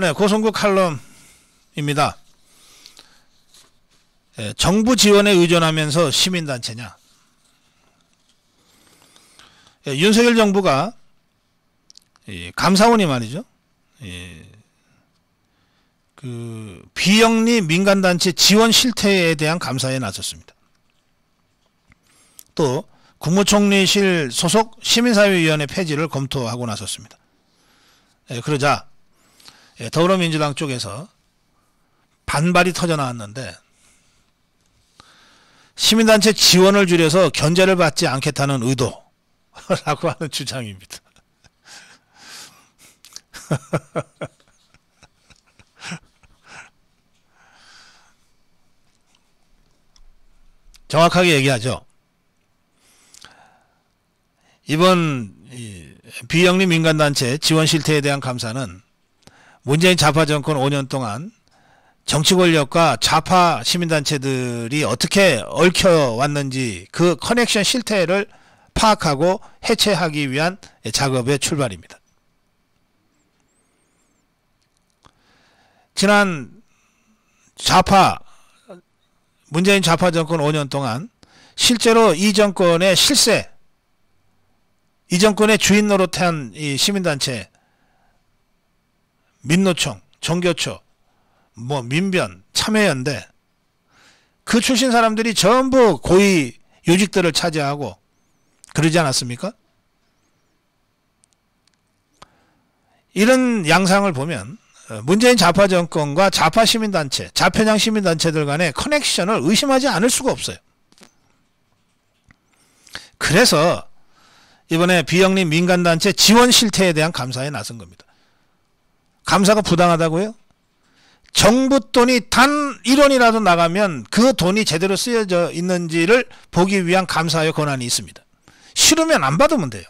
네, 고성구 칼럼입니다. 네, 정부 지원에 의존하면서 시민단체냐. 네, 윤석열 정부가 예, 감사원이 말이죠. 예, 그 비영리 민간단체 지원 실태에 대한 감사에 나섰습니다. 또 국무총리실 소속 시민사회위원회 폐지를 검토하고 나섰습니다. 예, 그러자 예, 더불어민주당 쪽에서 반발이 터져 나왔는데 시민단체 지원을 줄여서 견제를 받지 않겠다는 의도라고 하는 주장입니다. 정확하게 얘기하죠. 이번 비영리 민간단체 지원 실태에 대한 감사는 문재인 좌파 정권 5년 동안 정치 권력과 좌파 시민단체들이 어떻게 얽혀왔는지 그 커넥션 실태를 파악하고 해체하기 위한 작업의 출발입니다. 지난 좌파, 문재인 좌파 정권 5년 동안 실제로 이 정권의 실세, 이 정권의 주인 노릇한 이 시민단체, 민노총, 정교초, 뭐 민변, 참여연대 그 출신 사람들이 전부 고위 요직들을 차지하고 그러지 않았습니까? 이런 양상을 보면 어, 문재인 좌파 정권과 좌파 시민단체, 좌편향 시민단체들 간의 커넥션을 의심하지 않을 수가 없어요. 그래서 이번에 비영리 민간단체 지원 실태에 대한 감사에 나선 겁니다. 감사가 부당하다고요? 정부 돈이 단 1원이라도 나가면 그 돈이 제대로 쓰여져 있는지를 보기 위한 감사의 권한이 있습니다. 싫으면 안 받으면 돼요.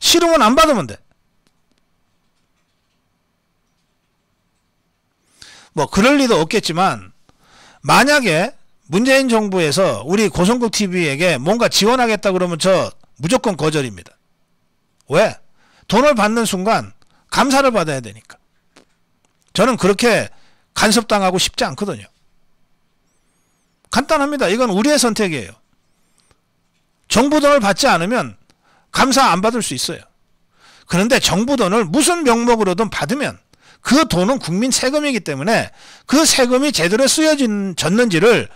싫으면 안 받으면 돼. 뭐 그럴 리도 없겠지만 만약에 문재인 정부에서 우리 고성국 TV에게 뭔가 지원하겠다 그러면 저 무조건 거절입니다. 왜? 돈을 받는 순간 감사를 받아야 되니까. 저는 그렇게 간섭당하고 싶지 않거든요. 간단합니다. 이건 우리의 선택이에요. 정부 돈을 받지 않으면 감사 안 받을 수 있어요. 그런데 정부 돈을 무슨 명목으로든 받으면 그 돈은 국민 세금이기 때문에 그 세금이 제대로 쓰여졌는지를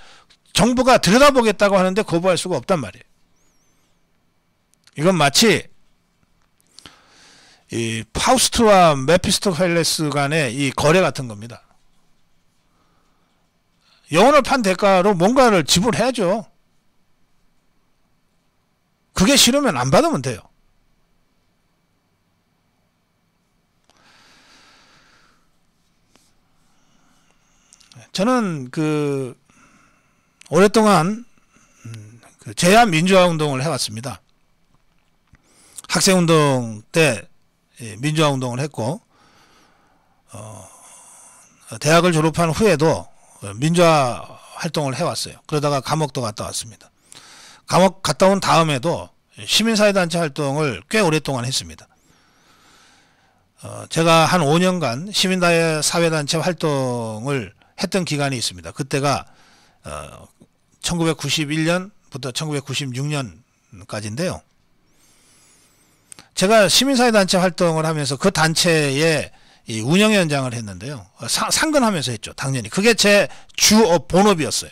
정부가 들여다보겠다고 하는데 거부할 수가 없단 말이에요. 이건 마치 이 파우스트와 메피스토헬레스 간의 이 거래 같은 겁니다. 영혼을 판 대가로 뭔가를 지불해야죠. 그게 싫으면 안 받으면 돼요. 저는 그 오랫동안 그 제야 민주화 운동을 해왔습니다. 학생운동 때 예, 민주화 운동을 했고 어, 대학을 졸업한 후에도 민주화 활동을 해왔어요. 그러다가 감옥도 갔다 왔습니다. 감옥 갔다 온 다음에도 시민사회단체 활동을 꽤 오랫동안 했습니다. 어, 제가 한 5년간 시민사회단체 활동을 했던 기간이 있습니다. 그때가 어, 1991년부터 1996년까지인데요. 제가 시민사회단체 활동을 하면서 그단체에이 운영 현장을 했는데요. 상근하면서 했죠. 당연히. 그게 제주업 어, 본업이었어요.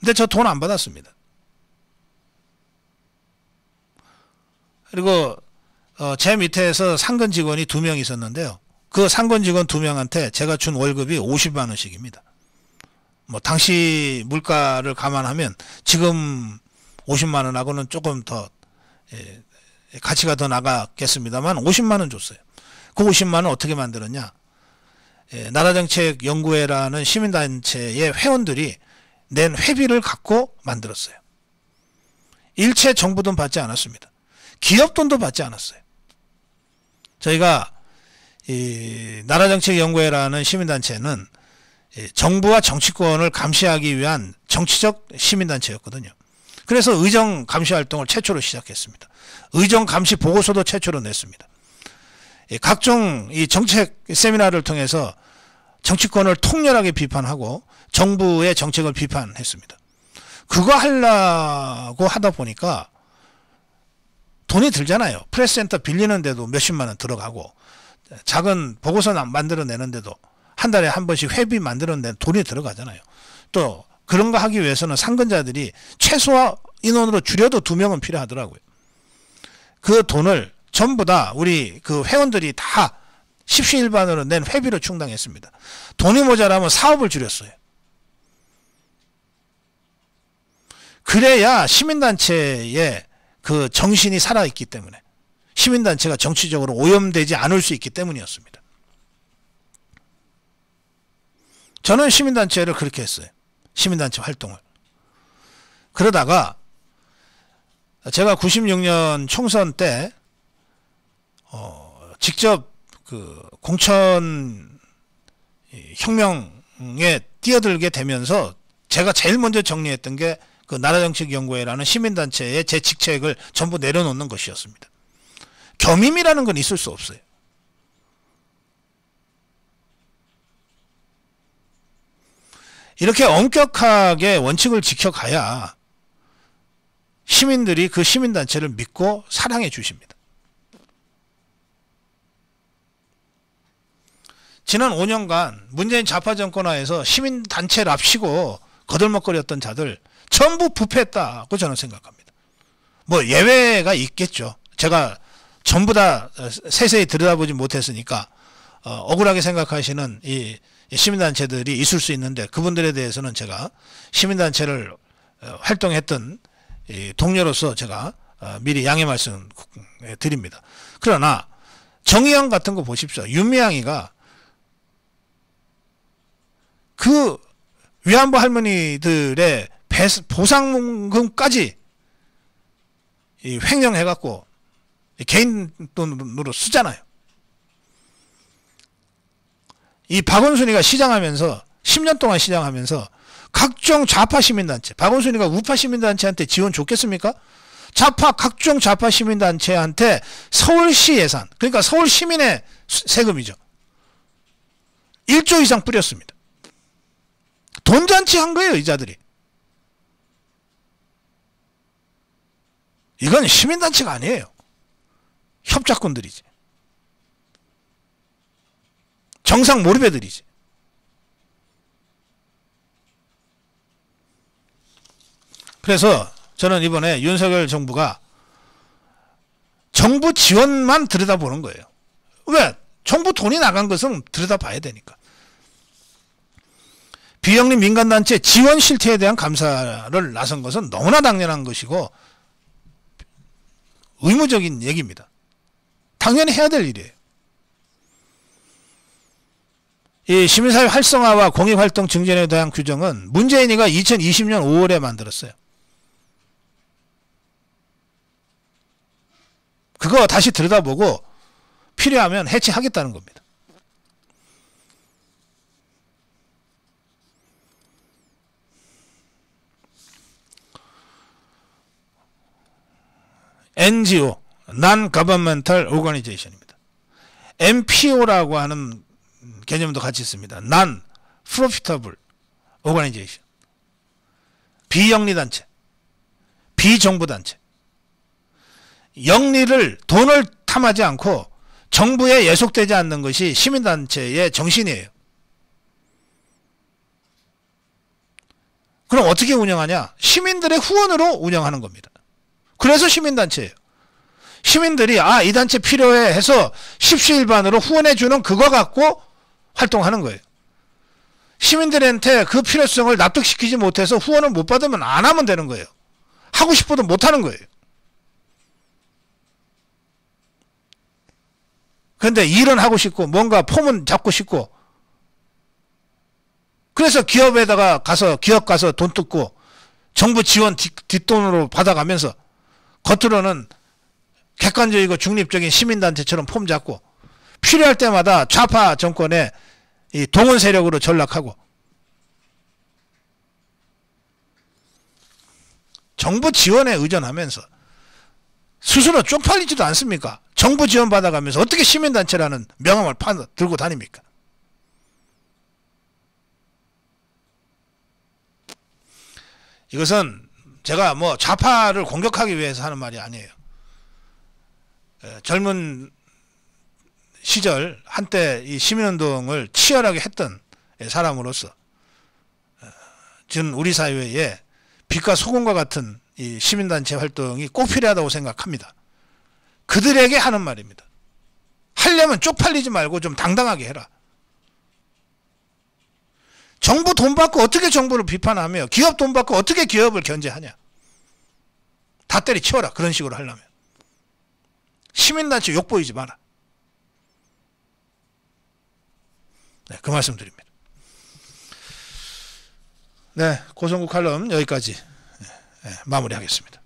근데 저 돈 안 받았습니다. 그리고 어, 제 밑에서 상근 직원이 두 명 있었는데요. 그 상근 직원 두 명한테 제가 준 월급이 50만 원씩입니다. 뭐 당시 물가를 감안하면 지금 50만 원하고는 조금 더 예, 가치가 더 나가겠습니다만 50만 원 줬어요. 그 50만 원 어떻게 만들었냐? 예, 나라정책연구회라는 시민단체의 회원들이 낸 회비를 갖고 만들었어요. 일체 정부 돈 받지 않았습니다. 기업 돈도 받지 않았어요. 저희가 이 나라정책연구회라는 시민단체는 정부와 정치권을 감시하기 위한 정치적 시민단체였거든요. 그래서 의정 감시 활동을 최초로 시작했습니다. 의정 감시 보고서도 최초로 냈습니다. 예, 각종 이 정책 세미나를 통해서 정치권을 통렬하게 비판하고 정부의 정책을 비판했습니다. 그거 하려고 하다 보니까 돈이 들잖아요. 프레스센터 빌리는데도 몇십만 원 들어가고 작은 보고서 만들어내는데도 한 달에 한 번씩 회비 만들어내는 돈이 들어가잖아요. 또 그런 거 하기 위해서는 상근자들이 최소화 인원으로 줄여도 두 명은 필요하더라고요. 그 돈을 전부 다 우리 그 회원들이 다 십시일반으로 낸 회비로 충당했습니다. 돈이 모자라면 사업을 줄였어요. 그래야 시민단체의 그 정신이 살아있기 때문에 시민단체가 정치적으로 오염되지 않을 수 있기 때문이었습니다. 저는 시민단체를 그렇게 했어요. 시민단체 활동을. 그러다가 제가 96년 총선 때 어, 직접 그 공천 혁명에 뛰어들게 되면서 제가 제일 먼저 정리했던 게 그 나라정책연구회라는 시민단체의 제 직책을 전부 내려놓는 것이었습니다. 겸임이라는 건 있을 수 없어요. 이렇게 엄격하게 원칙을 지켜가야 시민들이 그 시민단체를 믿고 사랑해 주십니다. 지난 5년간 문재인 좌파 정권하에서 시민단체 랍시고 거들먹거렸던 자들 전부 부패했다고 저는 생각합니다. 뭐 예외가 있겠죠. 제가 전부 다 세세히 들여다보지 못했으니까 어, 억울하게 생각하시는 이 시민단체들이 있을 수 있는데 그분들에 대해서는 제가 시민단체를 어, 활동했던 동료로서 제가 어, 미리 양해 말씀 드립니다. 그러나 정의양 같은 거 보십시오. 윤미향이가 그 위안부 할머니들의 보상금까지 횡령해갖고 개인 돈으로 쓰잖아요. 이 박원순이가 시장하면서 10년 동안 시장하면서 각종 좌파 시민단체 박원순이가 우파 시민단체한테 지원 좋겠습니까? 좌파 각종 좌파 시민단체한테 서울시 예산 그러니까 서울 시민의 세금이죠. 1조 이상 뿌렸습니다. 돈잔치 한 거예요 이자들이. 이건 시민단체가 아니에요. 협작꾼들이지. 정상 몰입해드이지 그래서 저는 이번에 윤석열 정부가 정부 지원만 들여다보는 거예요. 왜? 정부 돈이 나간 것은 들여다봐야 되니까. 비영리 민간단체 지원 실태에 대한 감사를 나선 것은 너무나 당연한 것이고 의무적인 얘기입니다. 당연히 해야 될 일이에요. 이 시민사회 활성화와 공익활동 증진에 대한 규정은 문재인이가 2020년 5월에 만들었어요. 그거 다시 들여다보고 필요하면 해체하겠다는 겁니다. NGO, n o n g o v e r n m e 입니다 MPO라고 하는 개념도 같이 있습니다. 난 profitable organization 비영리단체 비정부단체 영리를 돈을 탐하지 않고 정부에 예속되지 않는 것이 시민단체의 정신이에요. 그럼 어떻게 운영하냐? 시민들의 후원으로 운영하는 겁니다. 그래서 시민단체예요. 시민들이 아이 단체 필요해 해서 십시일반으로 후원해주는 그거 갖고 활동하는 거예요. 시민들한테 그 필요성을 납득시키지 못해서 후원을 못 받으면 안 하면 되는 거예요. 하고 싶어도 못 하는 거예요. 그런데 일은 하고 싶고 뭔가 폼은 잡고 싶고 그래서 기업에다가 가서 기업 가서 돈 뜯고 정부 지원 뒷돈으로 받아가면서 겉으로는 객관적이고 중립적인 시민단체처럼 폼 잡고 필요할 때마다 좌파 정권에 이 동원 세력으로 전락하고 정부 지원에 의존하면서 스스로 쪽팔리지도 않습니까? 정부 지원 받아가면서 어떻게 시민단체라는 명함을 파, 들고 다닙니까? 이것은 제가 뭐 좌파를 공격하기 위해서 하는 말이 아니에요. 젊은 시절 한때 이 시민운동을 치열하게 했던 예, 사람으로서 어, 지금 우리 사회에 빛과 소금과 같은 이 시민단체 활동이 꼭 필요하다고 생각합니다. 그들에게 하는 말입니다. 하려면 쪽팔리지 말고 좀 당당하게 해라. 정부 돈 받고 어떻게 정부를 비판하며 기업 돈 받고 어떻게 기업을 견제하냐. 다 때리치워라. 그런 식으로 하려면. 시민단체 욕보이지 마라. 네, 그 말씀드립니다. 네, 고성국 칼럼 여기까지 예, 예, 마무리하겠습니다.